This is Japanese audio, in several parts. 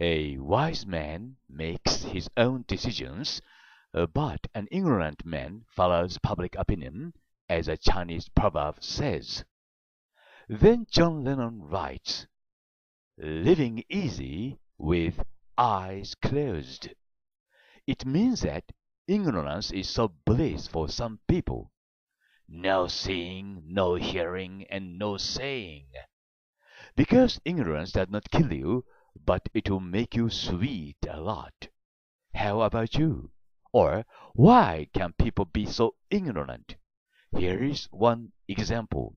A wise man makes his own decisions, uh, but an ignorant man follows public opinion, as a Chinese proverb says. Then John Lennon writes, Living easy with eyes closed. It means that ignorance is so bliss for some people. No seeing, no hearing, and no saying. Because ignorance does not kill you, but it will make you sweet a lot. How about you? Or, why can people be so ignorant? Here is one example.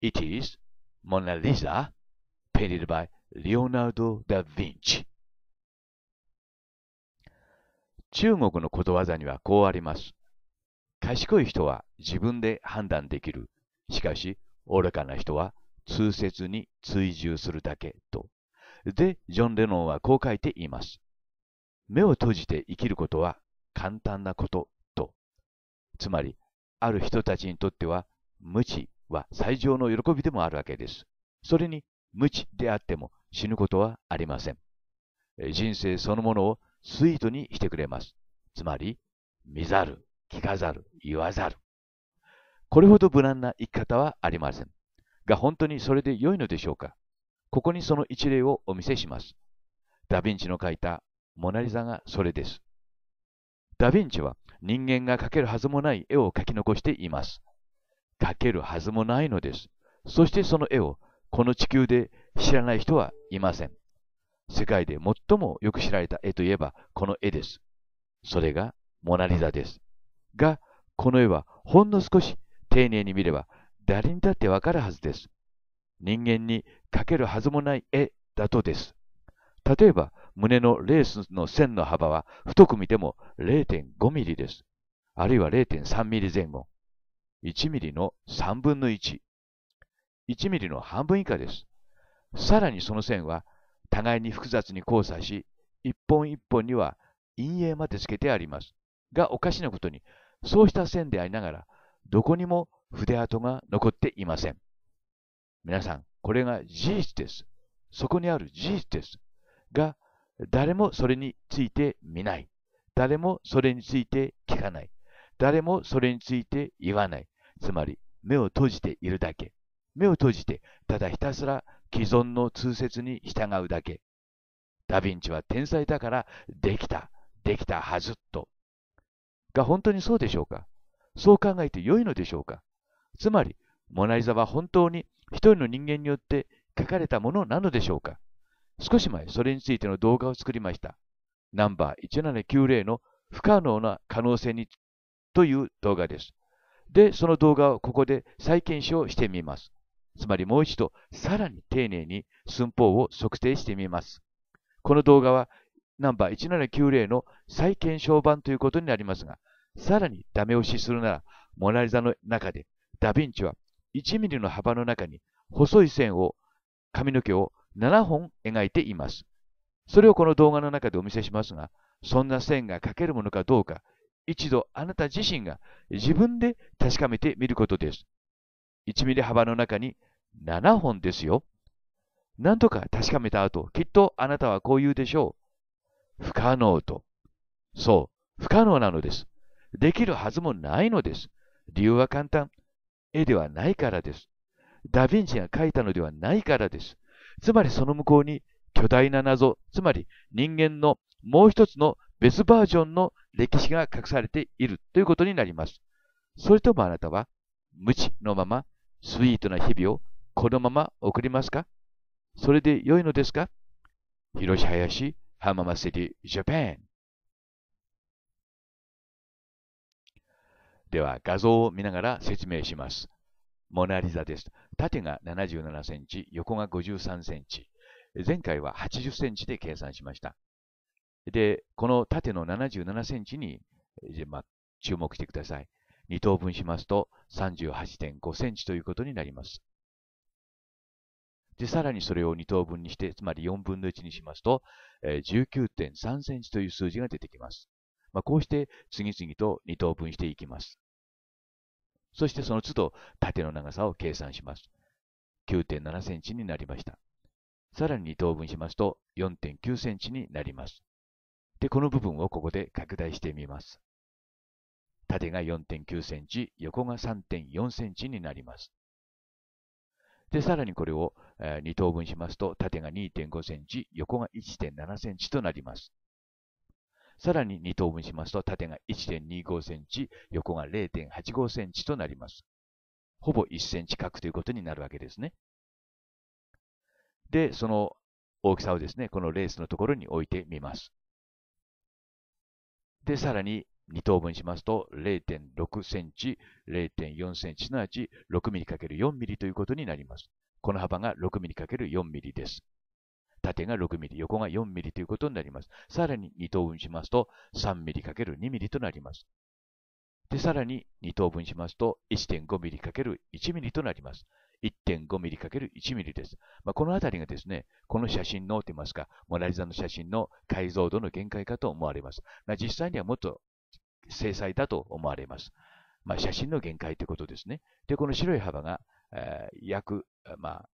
It is Mona Lisa, painted by Leonardo da Vinci. 中国のことわざにはこうあります。賢い人は自分で判断できる。しかし、愚かな人は通説に追従するだけと。で、ジョン・レノンはこう書いています。目を閉じて生きることは簡単なことと。つまり、ある人たちにとっては、無知は最上の喜びでもあるわけです。それに、無知であっても死ぬことはありません。人生そのものをスイートにしてくれます。つまり、見ざる、聞かざる、言わざる。これほど無難な生き方はありません。が本当にそれで良いのでしょうかここにその一例をお見せします。ダヴィンチの描いたモナリザがそれです。ダヴィンチは人間が描けるはずもない絵を描き残しています。描けるはずもないのです。そしてその絵をこの地球で知らない人はいません。世界で最もよく知られた絵といえばこの絵です。それがモナリザです。が、この絵はほんの少し丁寧に見れば誰にだってわかるはずです。人間にかけるはずもない絵だとです。例えば、胸のレースの線の幅は太く見ても0.5ミリです。あるいは0.3ミリ前後。1ミリの3分の1。1ミリの半分以下です。さらにその線は互いに複雑に交差し、一本一本には陰影までつけてあります。がおかしなことに、そうした線でありながら、どこにも筆跡が残っていません。皆さん、これが事実です。そこにある事実です。が、誰もそれについて見ない。誰もそれについて聞かない。誰もそれについて言わない。つまり、目を閉じているだけ。目を閉じて、ただひたすら既存の通説に従うだけ。ダヴィンチは天才だから、できた、できたはずっと。が本当にそうでしょうかそう考えて良いのでしょうかつまり、モナリザは本当に一人の人間によって書かれたものなのでしょうか少し前、それについての動画を作りました。ナンバー1790の不可能な可能性にという動画です。で、その動画をここで再検証してみます。つまりもう一度、さらに丁寧に寸法を測定してみます。この動画はナンバー1790の再検証版ということになりますが、さらにダメ押しするなら、モナリザの中でダヴィンチは1ミリの幅の中に細い線を、髪の毛を7本描いています。それをこの動画の中でお見せしますが、そんな線が描けるものかどうか、一度あなた自身が自分で確かめてみることです。1ミリ幅の中に7本ですよ。何とか確かめた後、きっとあなたはこう言うでしょう。不可能と。そう、不可能なのです。できるはずもないのです。理由は簡単。絵ではないからです。ダ・ヴィンチが描いたのではないからです。つまりその向こうに巨大な謎、つまり人間のもう一つの別バージョンの歴史が隠されているということになります。それともあなたは無知のままスイートな日々をこのまま送りますかそれで良いのですか広し林浜祭りジャパンでは画像を見ながら説明します。モナリザです。縦が77センチ、横が53センチ。前回は80センチで計算しました。で、この縦の77センチに、ま注目してください。2等分しますと38.5センチということになります。で、さらにそれを2等分にして、つまり4分の1にしますと、19.3センチという数字が出てきます。まあ、こうして次々と2等分していきます。そしてその都度縦の長さを計算します。9.7センチになりました。さらに2等分しますと4.9センチになります。で、この部分をここで拡大してみます。縦が4.9センチ、横が3.4センチになります。で、さらにこれを2等分しますと、縦が2.5センチ、横が1.7センチとなります。さらに2等分しますと、縦が1.25センチ、横が0.85センチとなります。ほぼ1センチ角ということになるわけですね。で、その大きさをですね、このレースのところに置いてみます。で、さらに2等分しますと0.6センチ、0.4センチ、すなわち6ミリ ×4 ミリということになります。この幅が6ミリ ×4 ミリです。縦が 6mm、横が 4mm ということになります。さらに2等分しますと 3mm×2mm となります。で、さらに2等分しますと 1.5mm×1mm となります。1.5mm×1mm です。まあ、このあたりがですね、この写真の、と言いますか、モナリザの写真の解像度の限界かと思われます。まあ、実際にはもっと精細だと思われます。まあ、写真の限界ということですね。で、この白い幅が、えー、約、まあ、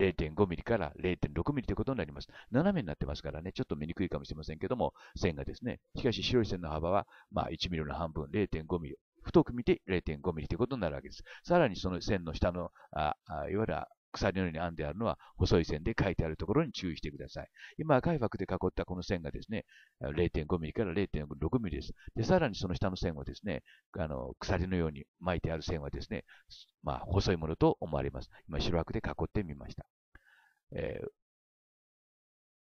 0.5mm から 0.6mm ということになります。斜めになってますからね、ちょっと見にくいかもしれませんけども、線がですね。しかし白い線の幅は、まあ 1mm の半分 0.5mm。太く見て 0.5mm ということになるわけです。さらにその線の下の、ああいわゆる鎖のように編んであるのは細い線で書いてあるところに注意してください。今、赤い枠で囲ったこの線がですね、0.5ミリから0.6ミリです。で、さらにその下の線はですね、あの、鎖のように巻いてある線はですね、まあ、細いものと思われます。今、白枠で囲ってみました。えー、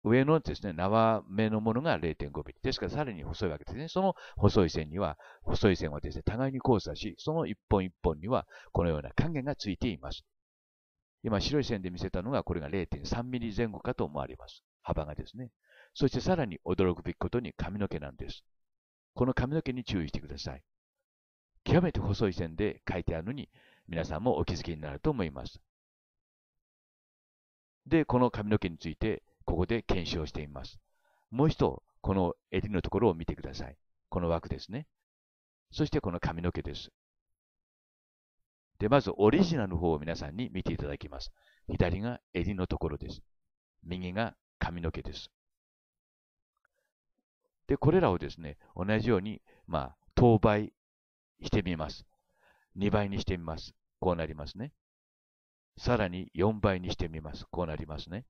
上のですね、縄目のものが0.5ミリ。ですから、さらに細いわけですね。その細い線には、細い線はですね、互いに交差し、その一本一本には、このような還元がついています。今白い線で見せたのがこれが0.3ミリ前後かと思われます。幅がですね。そしてさらに驚くべきことに髪の毛なんです。この髪の毛に注意してください。極めて細い線で書いてあるのに皆さんもお気づきになると思います。で、この髪の毛についてここで検証してみます。もう一度、この襟のところを見てください。この枠ですね。そしてこの髪の毛です。で、まずオリジナルの方を皆さんに見ていただきます。左が襟のところです。右が髪の毛です。で、これらをですね、同じように、まあ、等倍してみます。2倍にしてみます。こうなりますね。さらに4倍にしてみます。こうなりますね。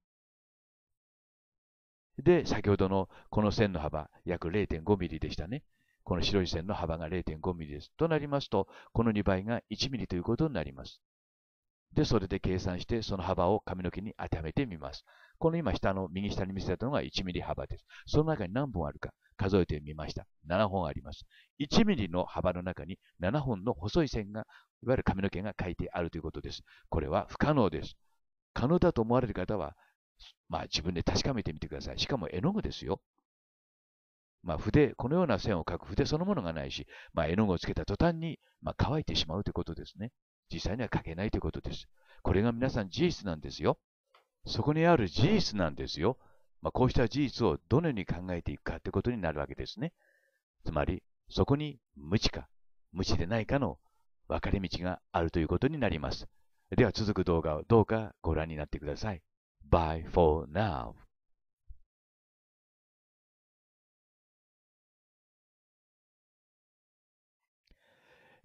で、先ほどのこの線の幅、約0 5ミリでしたね。この白い線の幅が 0.5mm です。となりますと、この2倍が 1mm ということになります。で、それで計算して、その幅を髪の毛に当てはめてみます。この今下の、右下に見せたのが 1mm 幅です。その中に何本あるか数えてみました。7本あります。1mm の幅の中に7本の細い線が、いわゆる髪の毛が書いてあるということです。これは不可能です。可能だと思われる方は、まあ自分で確かめてみてください。しかも絵の具ですよ。まあ、筆、このような線を描く筆そのものがないし、まあ、絵の具をつけた途端に、まあ、乾いてしまうということですね。実際には描けないということです。これが皆さん事実なんですよ。そこにある事実なんですよ。まあ、こうした事実をどのように考えていくかということになるわけですね。つまり、そこに無知か、無知でないかの分かれ道があるということになります。では続く動画をどうかご覧になってください。Bye for now.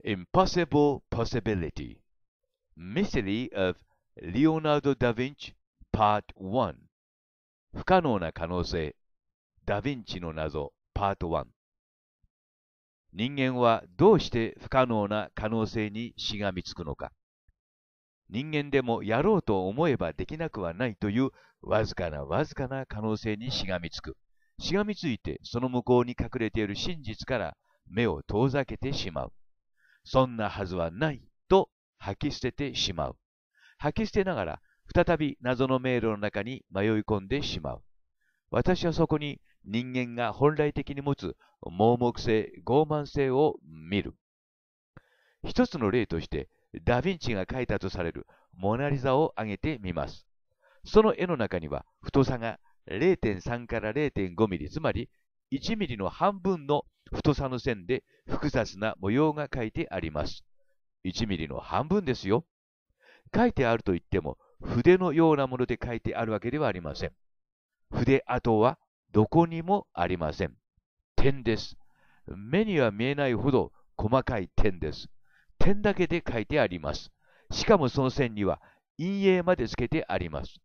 Impossible Possibility Mystery of Leonardo da Vinci Part 1不可能な可能性ダ・ヴィンチの謎 Part 1人間はどうして不可能な可能性にしがみつくのか人間でもやろうと思えばできなくはないというわずかなわずかな可能性にしがみつくしがみついてその向こうに隠れている真実から目を遠ざけてしまうそんなはずはないと吐き捨ててしまう。吐き捨てながら再び謎の迷路の中に迷い込んでしまう。私はそこに人間が本来的に持つ盲目性、傲慢性を見る。一つの例として、ダ・ヴィンチが描いたとされるモナリザを挙げてみます。その絵の中には太さが0.3から0.5ミリ、つまり1ミリの半分の太さの線で複雑な模様が書いてあります。1ミリの半分ですよ。書いてあるといっても、筆のようなもので書いてあるわけではありません。筆跡はどこにもありません。点です。目には見えないほど細かい点です。点だけで書いてあります。しかもその線には陰影までつけてあります。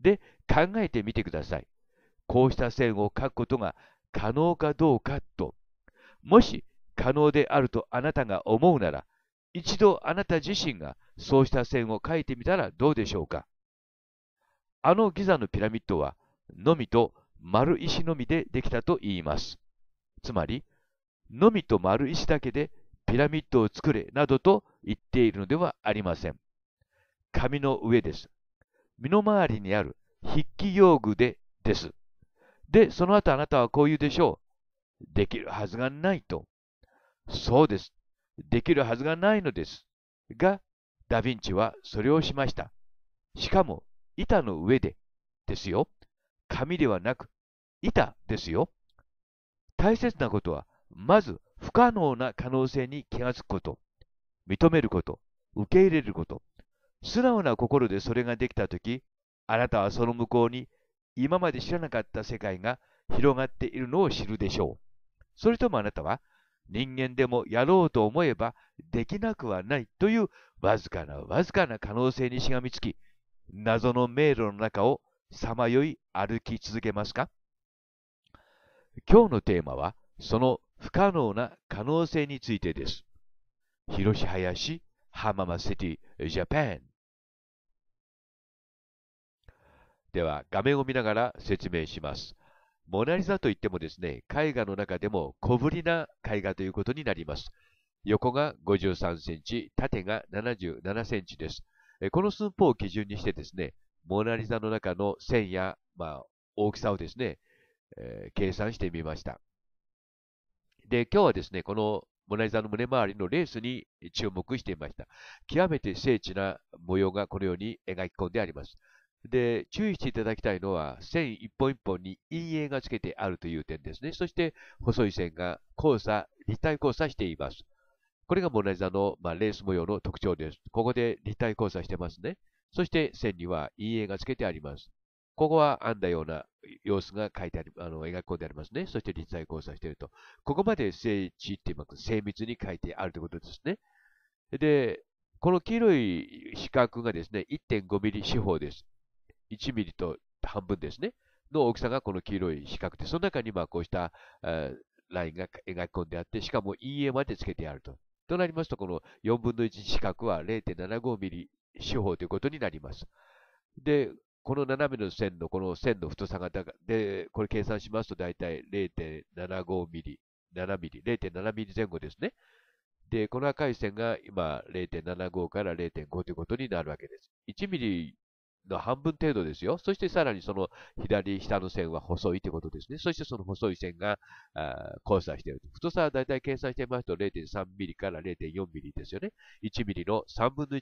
で、考えてみてください。こうした線を書くことが可能かどうかと。もし可能であるとあなたが思うなら、一度あなた自身がそうした線を書いてみたらどうでしょうか。あのギザのピラミッドは、のみと丸石のみでできたと言います。つまり、のみと丸石だけでピラミッドを作れなどと言っているのではありません。紙の上です。身の回りにある筆記用具でです。で、その後あなたはこう言うでしょう。できるはずがないと。そうです。できるはずがないのです。が、ダヴィンチはそれをしました。しかも、板の上で、ですよ。紙ではなく、板ですよ。大切なことは、まず不可能な可能性に気がつくこと、認めること、受け入れること、素直な心でそれができたとき、あなたはその向こうに今まで知らなかった世界が広がっているのを知るでしょう。それともあなたは人間でもやろうと思えばできなくはないというわずかなわずかな可能性にしがみつき、謎の迷路の中をさまよい歩き続けますか今日のテーマはその不可能な可能性についてです。広し林浜松シティジャパンでは画面を見ながら説明します。モナリザといってもですね、絵画の中でも小ぶりな絵画ということになります。横が53センチ、縦が77センチです。この寸法を基準にしてですね、モナリザの中の線や、まあ、大きさをですね、えー、計算してみました。で、今日はですね、このモナリザの胸周りのレースに注目していました。極めて精緻な模様がこのように描き込んであります。で、注意していただきたいのは、線一本一本に陰影がつけてあるという点ですね。そして、細い線が交差、立体交差しています。これがモナリザの、まあ、レース模様の特徴です。ここで立体交差してますね。そして線には陰影がつけてあります。ここは編んだような様子が書いてあり、あの、描き込んでありますね。そして立体交差していると。ここまで精緻っています。精密に書いてあるということですね。で、この黄色い四角がですね、1.5ミリ四方です。1ミリと半分ですね、の大きさがこの黄色い四角で、その中にまあこうした、えー、ラインが描き込んであって、しかも陰影までつけてあると。となりますと、この4分の1四角は0.75ミリ四方ということになります。で、この斜めの線のこの線の太さが、で、これ計算しますと大体0.75ミリ、7ミリ、0.7ミリ前後ですね。で、この赤い線が今0.75から0.5ということになるわけです。1ミリの半分程度ですよ。そしてさらにその左下の線は細いということですね。そしてその細い線が交差している。太さはだいたい計算してみますと0.3ミリから0.4ミリですよね。1ミリの3分の1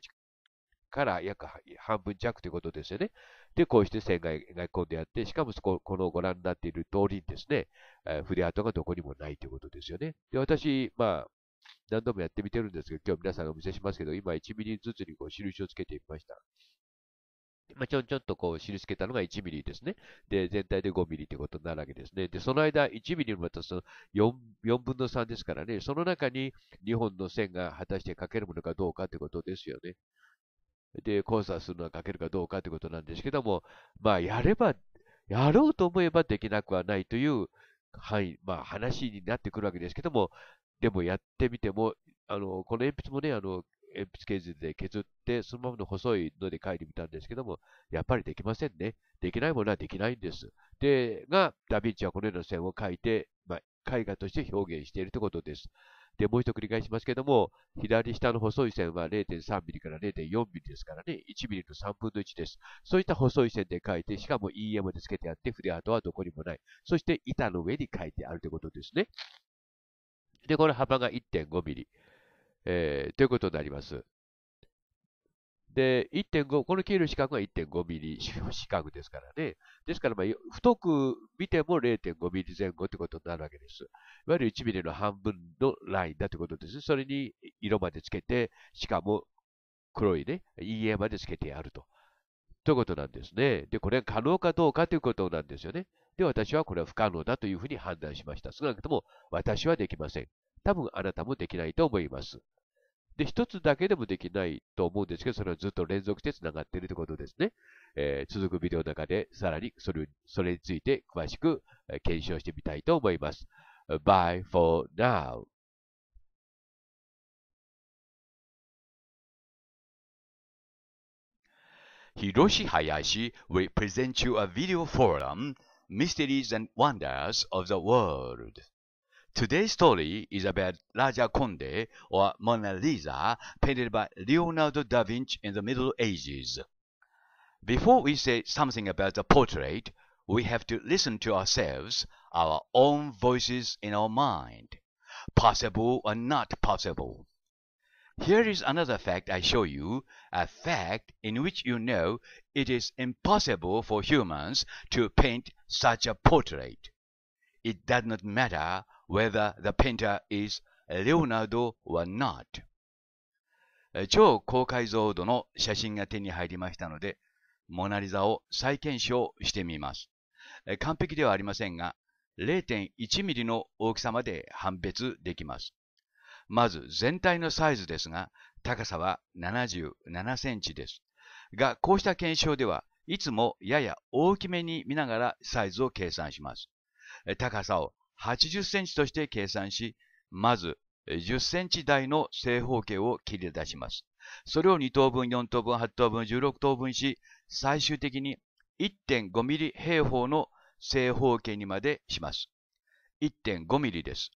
から約半分弱ということですよね。で、こうして線が描き込んであって、しかもこのご覧になっている通りにですね、筆跡がどこにもないということですよね。で、私、まあ、何度もやってみてるんですけど、今日皆さんがお見せしますけど、今1ミリずつにこう印をつけてみました。まあ、ちょんちょんとこう印つけたのが1ミリですね。で、全体で5ミリということになるわけですね。で、その間、1ミリのまたその 4, 分の3ですからね、その中に2本の線が果たして書けるものかどうかということですよね。で、交差するのは書けるかどうかということなんですけども、まあ、やれば、やろうと思えばできなくはないという範囲、まあ、話になってくるわけですけども、でもやってみても、あの、この鉛筆もね、あの、鉛筆削りで削って、そのままの細いので書いてみたんですけども、やっぱりできませんね。できないものはできないんです。で、が、ダヴィンチはこのような線を書いて、まあ、絵画として表現しているということです。で、もう一度繰り返しますけども、左下の細い線は0.3ミリから0.4ミリですからね、1ミリの3分の1です。そういった細い線で書いて、しかも EM でつけてあって、筆跡はどこにもない。そして板の上に書いてあるということですね。で、この幅が1.5 m m えー、ということになります。で、1.5、この黄色い四角が1.5ミリ四角ですからね。ですから、まあ、太く見ても0.5ミリ前後ってことになるわけです。いわゆる1ミリの半分のラインだということですね。それに色までつけて、しかも黒いね、陰影までつけてやると。ということなんですね。で、これが可能かどうかということなんですよね。で、私はこれは不可能だというふうに判断しました。少なくとも私はできません。多分あなたもできないと思います。で、一つだけでもできないと思うんですけど、それはずっと連続して繋がっているということですね。えー、続くビデオの中でさらにそれそれについて詳しく検証してみたいと思います。Bye for now. Hiroshi Hayashi will present you a video forum, Mysteries and Wonders of the World. Today's story is about Raja Conde or Mona Lisa painted by Leonardo da Vinci in the Middle Ages. Before we say something about the portrait, we have to listen to ourselves, our own voices in our mind, possible or not possible. Here is another fact I show you, a fact in which you know it is impossible for humans to paint such a portrait. It does not matter whether the painter is Leonardo r not 超高解像度の写真が手に入りましたのでモナリザを再検証してみます完璧ではありませんが0.1ミリの大きさまで判別できますまず全体のサイズですが高さは77センチですがこうした検証ではいつもやや大きめに見ながらサイズを計算します高さを80センチとして計算し、まず10センチ台の正方形を切り出します。それを2等分、4等分、8等分、16等分し、最終的に1.5ミリ平方の正方形にまでします。1.5ミリです。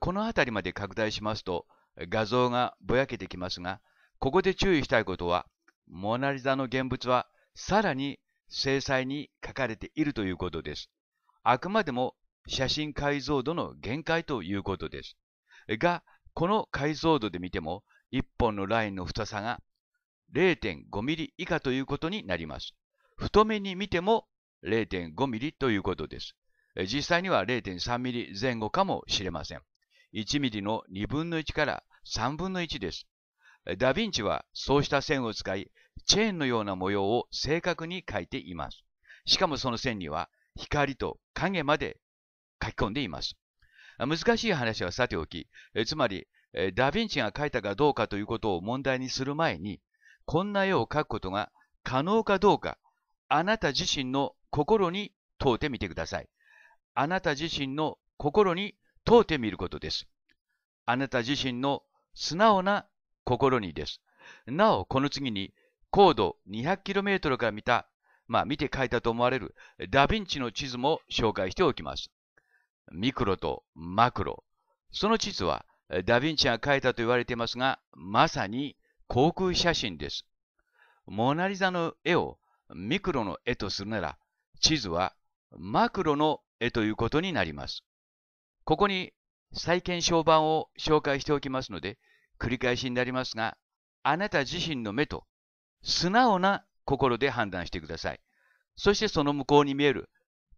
この辺りまで拡大しますと、画像がぼやけてきますが、ここで注意したいことは、モナリザの現物はさらに精細に書かれているということです。あくまでも写真解像度の限界ということです。が、この解像度で見ても、1本のラインの太さが0 5ミリ以下ということになります。太めに見ても0 5ミリということです。実際には0 3ミリ前後かもしれません。1ミリの2分の1から3分の1です。ダヴィンチはそうした線を使い、チェーンのような模様を正確に描いています。しかもその線には光と影まで書き込んでいます。難しい話はさておき、つまり、ダ・ヴィンチが描いたかどうかということを問題にする前に、こんな絵を描くことが可能かどうか、あなた自身の心に問うてみてください。あなた自身の心に問うてみることです。あなた自身の素直な心にです。なお、この次に、高度 200km から見た、まあ見て書いたと思われるダヴィンチの地図も紹介しておきます。ミクロとマクロ。その地図はダヴィンチが描いたと言われていますが、まさに航空写真です。モナリザの絵をミクロの絵とするなら、地図はマクロの絵ということになります。ここに再検証版を紹介しておきますので、繰り返しになりますが、あなた自身の目と素直な心で判断してください。そしてその向こうに見える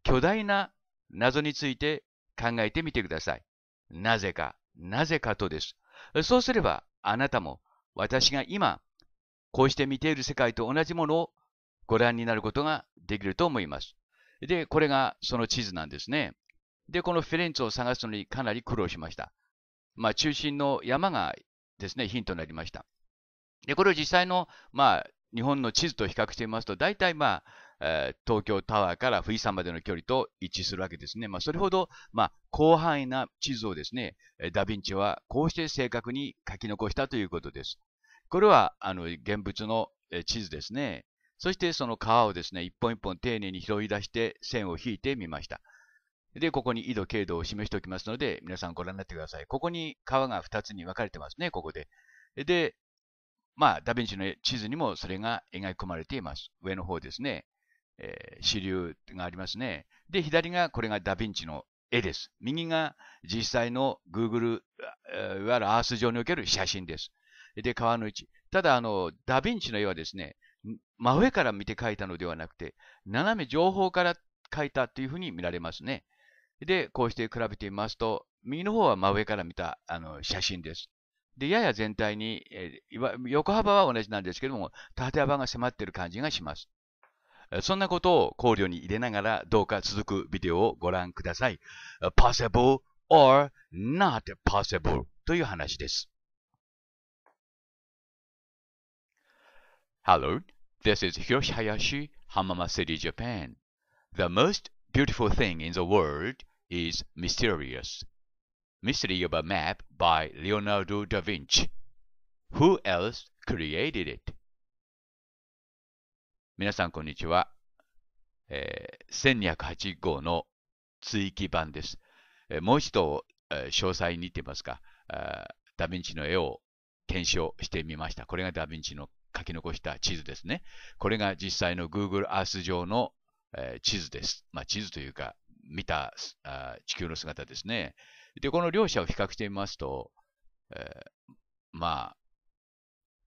巨大な謎について考えてみてください。なぜか、なぜかとです。そうすれば、あなたも私が今、こうして見ている世界と同じものをご覧になることができると思います。で、これがその地図なんですね。で、このフィレンツを探すのにかなり苦労しました。まあ、中心の山がですね、ヒントになりました。で、これを実際の、まあ、日本の地図と比較してみますと、大体まあ、えー、東京タワーから富士山までの距離と一致するわけですね。まあ、それほど、まあ、広範囲な地図をですね、ダヴィンチはこうして正確に書き残したということです。これは、あの、現物の地図ですね。そしてその川をですね、一本一本丁寧に拾い出して線を引いてみました。で、ここに緯度、経度を示しておきますので、皆さんご覧になってください。ここに川が2つに分かれてますね、ここで。で、まあ、ダヴィンチの地図にもそれが描き込まれています。上の方ですね。えー、主流がありますね。で、左がこれがダヴィンチの絵です。右が実際の Google、いわゆるアース上における写真です。で、川の位置。ただ、あの、ダヴィンチの絵はですね、真上から見て描いたのではなくて、斜め上方から描いたというふうに見られますね。で、こうして比べてみますと、右の方は真上から見たあの写真です。で、やや全体に、えー、横幅は同じなんですけども、縦幅が迫っている感じがします。そんなことを考慮に入れながらどうか続くビデオをご覧ください。possible or not possible という話です。Hello, this is Hiroshi Hayashi, Hamama City, Japan. The most beautiful thing in the world is mysterious. Mystery of a Map by Leonardo da Vinci. Who else created it? 皆さん、こんにちは。えー、1208号の追記版です。えー、もう一度、えー、詳細にとていますか、ダヴィンチの絵を検証してみました。これがダヴィンチの書き残した地図ですね。これが実際の Google Earth 上の、えー、地図です。まあ、地図というか、見た地球の姿ですね。で、この両者を比較してみますと、えー、まあ、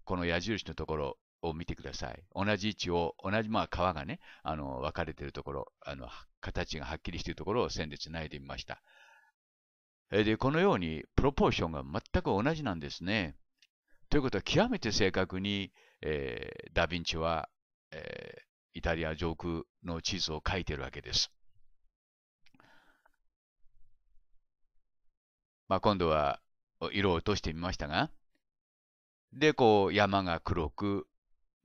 この矢印のところ、を見てください。同じ位置を、同じ、まあ、川がね、あの、分かれているところ、あの、形がはっきりしているところを線でつないでみました。で、このように、プロポーションが全く同じなんですね。ということは、極めて正確に、えー、ダヴィンチは、えー、イタリア上空の地図を書いているわけです。まあ、今度は、色を落としてみましたが、で、こう、山が黒く、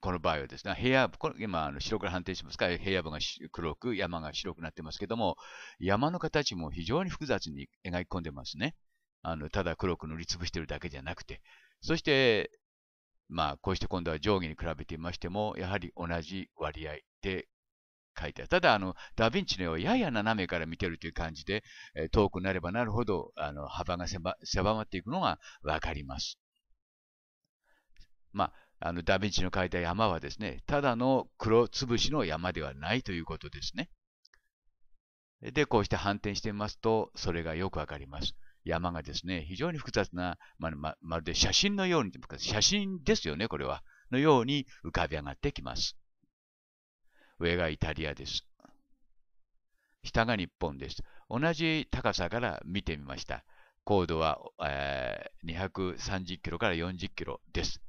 この場合はですね、平野部、今白く判定しますから、平野部が黒く、山が白くなってますけども、山の形も非常に複雑に描き込んでますね。あの、ただ黒く塗りつぶしてるだけじゃなくて。そして、まあ、こうして今度は上下に比べてみましても、やはり同じ割合で書いてある。ただ、あの、ダヴィンチの絵をやや斜めから見てるという感じで、遠くなればなるほど、あの、幅が狭まっていくのがわかります。まあ、あのダヴィンチの描いた山はですね、ただの黒つぶしの山ではないということですね。で、こうして反転してみますと、それがよくわかります。山がですね、非常に複雑な、まままるで写真のように、写真ですよね、これは。のように浮かび上がってきます。上がイタリアです。下が日本です。同じ高さから見てみました。高度は、えー、230キロから40キロです。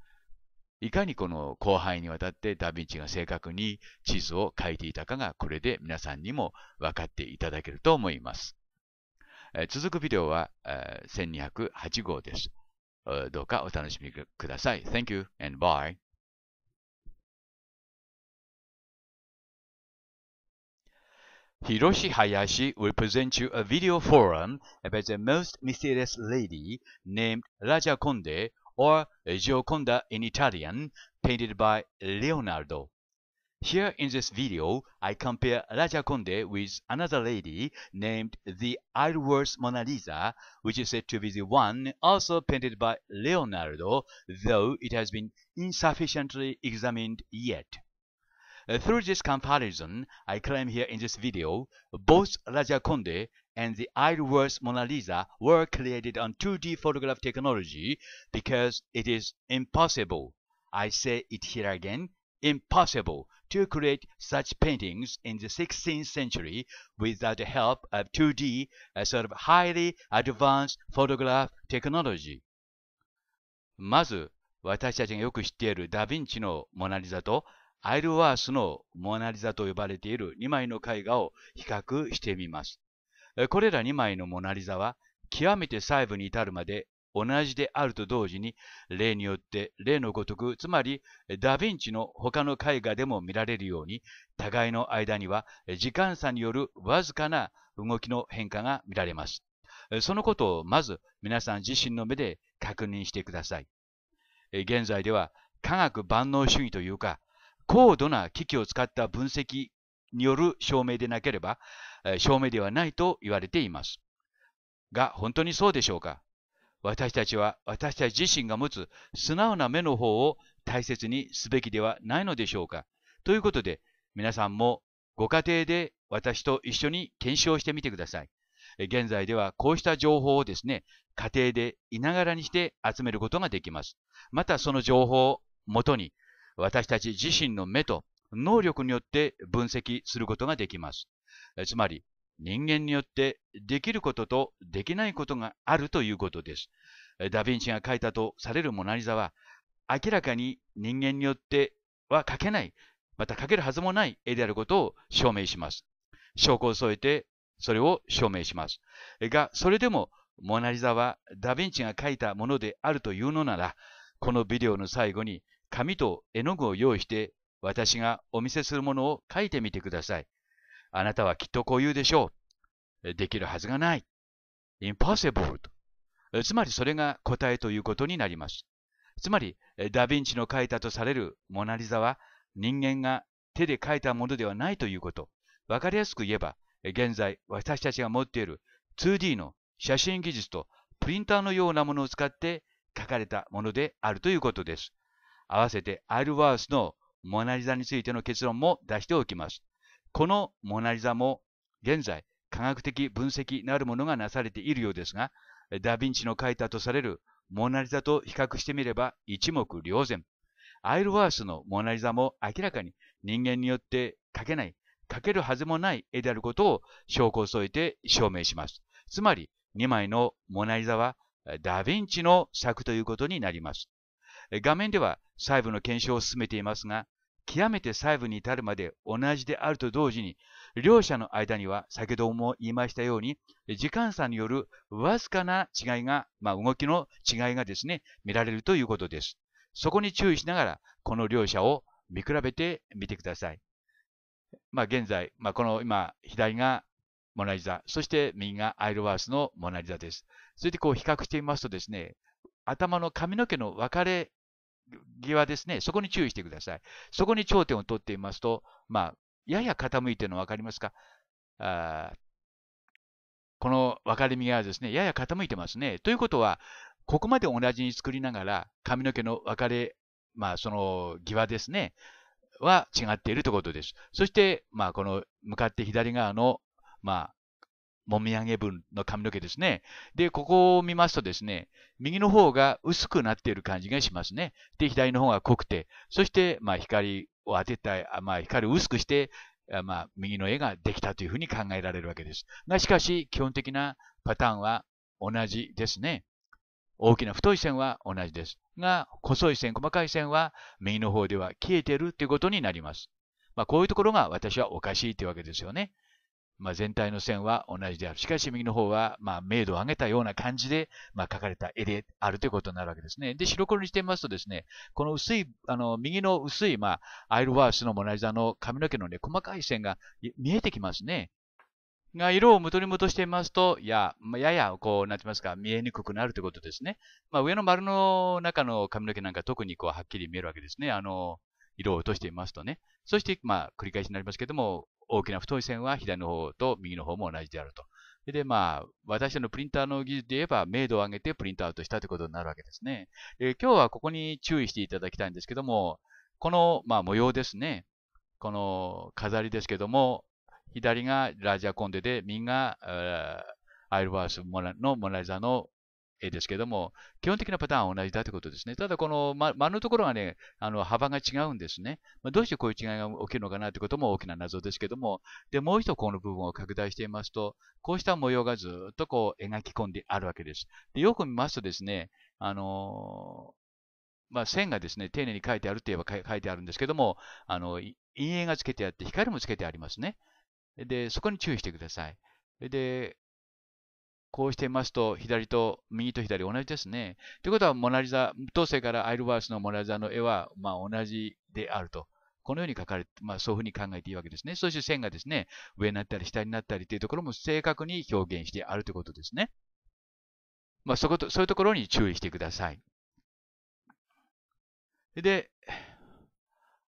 いかにこの広範囲にわたってダヴィンチが正確に地図を書いていたかがこれで皆さんにも分かっていただけると思います。続くビデオは1208号です。どうかお楽しみください。Thank you and bye. Hiroshi Hayashi will present you a video forum about the most mysterious lady named Raja Konde or Gioconda in Italian, painted by Leonardo. Here in this video, I compare La Gioconda with another lady named the Isleworth Mona Lisa, which is said to be the one also painted by Leonardo, though it has been insufficiently examined yet. Uh, through this comparison, I claim here in this video, both La Gioconda and the i d l e w o r d s Mona Lisa were created on 2D photograph technology because it is impossible, I say it here again, impossible to create such paintings in the 16th century without the help of 2D, a sort of highly advanced photograph technology. まず、私たちがよく知っているダ・ヴィンチのモナリザとアイルワースのモナリザと呼ばれている2枚の絵画を比較してみます。これら2枚のモナリザは、極めて細部に至るまで同じであると同時に、例によって例のごとく、つまりダ・ヴィンチの他の絵画でも見られるように、互いの間には時間差によるわずかな動きの変化が見られます。そのことをまず皆さん自身の目で確認してください。現在では科学万能主義というか、高度な機器を使った分析による証明でなければ、証明ではないと言われています。が、本当にそうでしょうか私たちは私たち自身が持つ素直な目の方を大切にすべきではないのでしょうかということで、皆さんもご家庭で私と一緒に検証してみてください。現在ではこうした情報をですね、家庭でいながらにして集めることができます。またその情報をもとに、私たち自身の目と能力によって分析することができます。つまり、人間によってできることとできないことがあるということです。ダヴィンチが描いたとされるモナリザは、明らかに人間によっては描けない、また描けるはずもない絵であることを証明します。証拠を添えて、それを証明します。が、それでも、モナリザはダヴィンチが描いたものであるというのなら、このビデオの最後に紙と絵の具を用意して、私がお見せするものを描いてみてください。あなたはきっとこう言うでしょう。できるはずがない。impossible と。つまりそれが答えということになります。つまり、ダヴィンチの書いたとされるモナリザは人間が手で書いたものではないということ。わかりやすく言えば、現在私たちが持っている 2D の写真技術とプリンターのようなものを使って書かれたものであるということです。合わせてアイルワースのモナリザについての結論も出しておきます。このモナリザも現在科学的分析なるものがなされているようですが、ダ・ヴィンチの描いたとされるモナリザと比較してみれば一目瞭然。アイルワースのモナリザも明らかに人間によって描けない、描けるはずもない絵であることを証拠を添えて証明します。つまり2枚のモナリザはダ・ヴィンチの作ということになります。画面では細部の検証を進めていますが、極めて細部に至るまで同じであると同時に、両者の間には、先ほども言いましたように、時間差によるわずかな違いが、まあ、動きの違いがですね、見られるということです。そこに注意しながら、この両者を見比べてみてください。まあ、現在、まあ、この今、左がモナリザ、そして右がアイルワースのモナリザです。それでこう比較してみますとですね、頭の髪の毛の分かれ際ですね、そこに注意してください。そこに頂点を取っていますと、まあ、やや傾いているの分かりますかあこの分かれ目がですね、やや傾いてますね。ということは、ここまで同じに作りながら、髪の毛の分かれ、まあ、その際ですね、は違っているということです。そして、まあ、この向かって左側の、まあ、もみあげ分の髪の毛ですね。で、ここを見ますとですね、右の方が薄くなっている感じがしますね。で、左の方が濃くて、そして、まあ、光を当てた、まあ、光を薄くして、まあ、右の絵ができたというふうに考えられるわけです。が、しかし、基本的なパターンは同じですね。大きな太い線は同じです。が、細い線、細かい線は右の方では消えているということになります。まあ、こういうところが私はおかしいというわけですよね。まあ、全体の線は同じである。しかし右の方は、まあ、明度を上げたような感じで、まあ、書かれた絵であるということになるわけですね。で、白黒にしてみますとですね、この薄い、あの、右の薄い、まあ、アイルワースのモナリザの髪の毛のね、細かい線が見えてきますね。が、色を元に戻してみますと、や、やや、こう、なってますか、見えにくくなるということですね。まあ、上の丸の中の髪の毛なんか特にこう、はっきり見えるわけですね。あの、色を落としてみますとね。そして、まあ、繰り返しになりますけども、大きな太い線は左の方と右の方も同じであると。で、まあ、私たちのプリンターの技術で言えば、明度を上げてプリントアウトしたということになるわけですね。今日はここに注意していただきたいんですけども、この、まあ、模様ですね。この飾りですけども、左がラジアコンデで、右がアイルバースのモナリザのですけども、基本的なパターンは同じだということですね。ただ、この間のところはね、あの幅が違うんですね。まあ、どうしてこういう違いが起きるのかなということも大きな謎ですけども、で、もう一度この部分を拡大していますと、こうした模様がずっとこう描き込んであるわけです。でよく見ますとですね、あのまあ、線がですね、丁寧に書いてあるといえば書いてあるんですけども、あの、陰影がつけてあって、光もつけてありますね。で、そこに注意してください。で、こうしてみますと、左と、右と左同じですね。ということは、モナリザ、当世からアイルバースのモナリザの絵は、まあ、同じであると。このように書かれて、まあ、そういうふうに考えていいわけですね。そして線がですね、上になったり下になったりというところも正確に表現してあるということですね。まあ、そこと、そういうところに注意してください。で、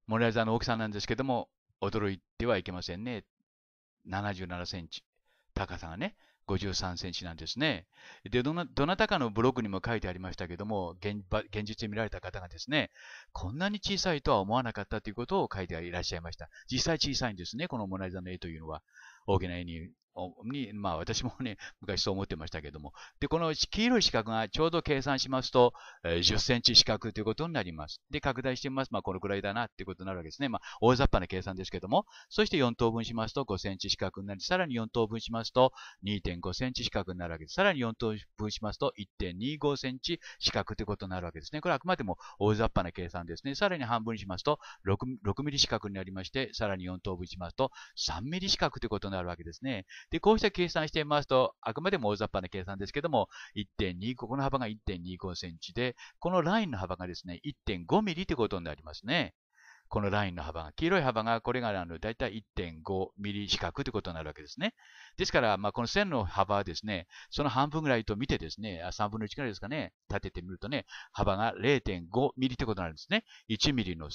モナリザの大きさなんですけども、驚いてはいけませんね。77センチ。高さがね。53センチなんですね。で、どな、どなたかのブログにも書いてありましたけども、現現実で見られた方がですね、こんなに小さいとは思わなかったということを書いていらっしゃいました。実際小さいんですね、このモナリザの絵というのは。大きな絵にに、まあ私もね、昔そう思ってましたけども。で、この黄色い四角がちょうど計算しますと、10センチ四角ということになります。で、拡大してみます。まあこのくらいだなっていうことになるわけですね。まあ大雑把な計算ですけども。そして4等分しますと5センチ四角になり、さらに4等分しますと2.5センチ四角になるわけです。さらに4等分しますと1.25センチ四角ということになるわけですね。これはあくまでも大雑把な計算ですね。さらに半分にしますと 6, 6ミリ四角になりまして、さらに4等分しますと3ミリ四角ということになるわけですね。で、こうした計算してみますと、あくまでも大雑把な計算ですけども、1 2ここの幅が1.25センチで、このラインの幅がですね、1.5ミリということになりますね。このラインの幅が、黄色い幅がこれがあのだいたい1.5ミリ四角ということになるわけですね。ですから、まあ、この線の幅はですね、その半分ぐらいと見てですね、3分の1ぐらいですかね、立ててみるとね、幅が0.5ミリということになるんですね。1ミリの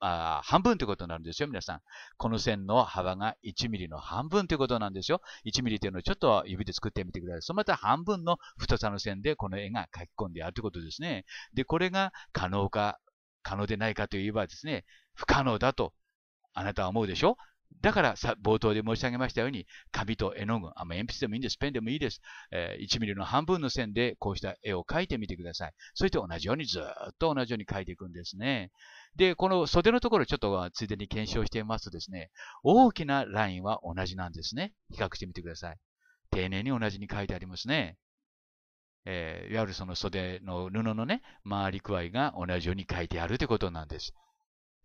あ半分ということになるんですよ、皆さん。この線の幅が1ミリの半分ということなんですよ。1ミリというのをちょっと指で作ってみてください。そのまた半分の太さの線でこの絵が書き込んであるということですね。で、これが可能か、可能でないかといえばですね、不可能だとあなたは思うでしょだからさ冒頭で申し上げましたように紙と絵の具あ鉛筆でもいいんですペンでもいいです、えー、1ミリの半分の線でこうした絵を描いてみてくださいそして同じようにずっと同じように描いていくんですねでこの袖のところちょっとついでに検証してみますとですね大きなラインは同じなんですね比較してみてください丁寧に同じに描いてありますねえー、いわゆるその袖の布のね、回り具合が同じように描いてあるということなんです。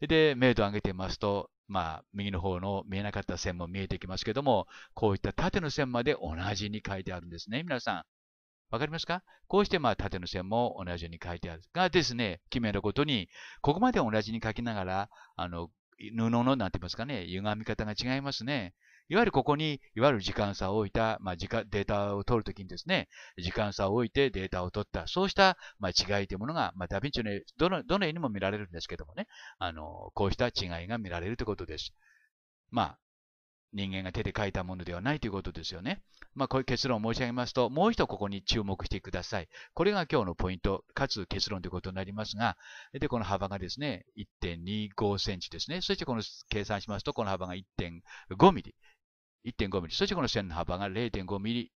で、明度を上げてみますと、まあ、右の方の見えなかった線も見えてきますけども、こういった縦の線まで同じに書いてあるんですね、皆さん。わかりますかこうして、まあ、縦の線も同じように書いてある。がですね、決めることに、ここまで同じに書きながら、あの、布の、なんて言いますかね、歪み方が違いますね。いわゆるここに、いわゆる時間差を置いた、まあ、時間、データを取るときにですね、時間差を置いてデータを取った、そうした、まあ、違いというものが、まあ、ダヴィンチの絵、どの、どの絵にも見られるんですけどもね、あの、こうした違いが見られるということです。まあ、人間が手で描いたものではないということですよね。まあ、こういう結論を申し上げますと、もう一度ここに注目してください。これが今日のポイント、かつ結論ということになりますが、で、この幅がですね、1.25センチですね。そしてこの計算しますと、この幅が1.5ミリ。1.5ミリ。そしてこの線の幅が0.5ミリ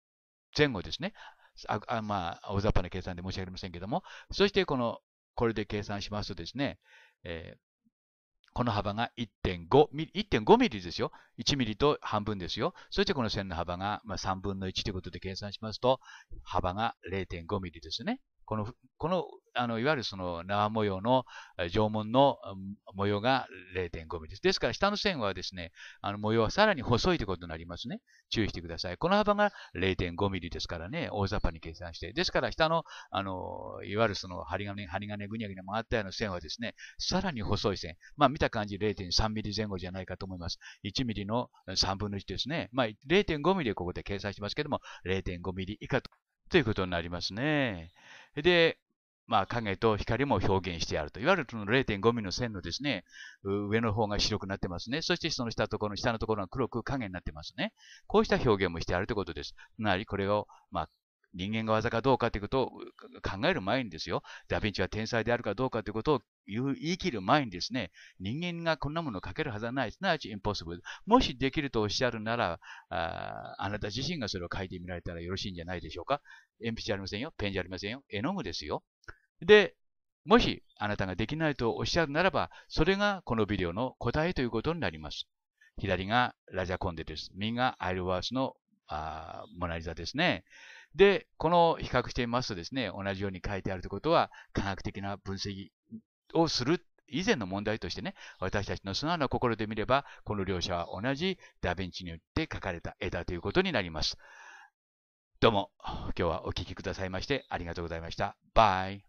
前後ですね。ああまあ、大雑把な計算で申し訳ありませんけども。そしてこの、これで計算しますとですね、えー、この幅が1.5ミリ、1.5ミリですよ。1ミリと半分ですよ。そしてこの線の幅が、まあ、3分の1ということで計算しますと、幅が0.5ミリですね。この、この、あの、いわゆるその縄模様の縄文の模様が0.5ミリです。ですから下の線はですね、あの模様はさらに細いということになりますね。注意してください。この幅が0.5ミリですからね、大雑把に計算して。ですから下の、あの、いわゆるその針金、針金ぐにゃぐにゃ回ったような線はですね、さらに細い線。まあ見た感じ0.3ミリ前後じゃないかと思います。1ミリの3分の1ですね。まあ0.5ミリここで計算してますけども、0.5ミリ以下ということになりますね。で、まあ、影と光も表現してあると。いわゆるその0.5ミリの線のですね、上の方が白くなってますね。そしてその下ところの下のところが黒く影になってますね。こうした表現もしてあるということです。つまり、これを、まあ、人間が技かどうかということを考える前にですよ、ダヴィンチは天才であるかどうかということを言い切る前にですね、人間がこんなものを書けるはずはない、すなわち impossible。もしできるとおっしゃるなら、ああなた自身がそれを書いてみられたらよろしいんじゃないでしょうか。鉛筆じゃありませんよ、ペンじゃありませんよ、絵の具ですよ。で、もしあなたができないとおっしゃるならば、それがこのビデオの答えということになります。左がラジャコンデです。右がアイルワースのあモナリザですね。で、この比較してみますとですね、同じように書いてあるということは、科学的な分析をする以前の問題としてね、私たちの素直な心で見れば、この両者は同じダ・ヴィンチによって描かれた絵だということになります。どうも、今日はお聴きくださいましてありがとうございました。バイ。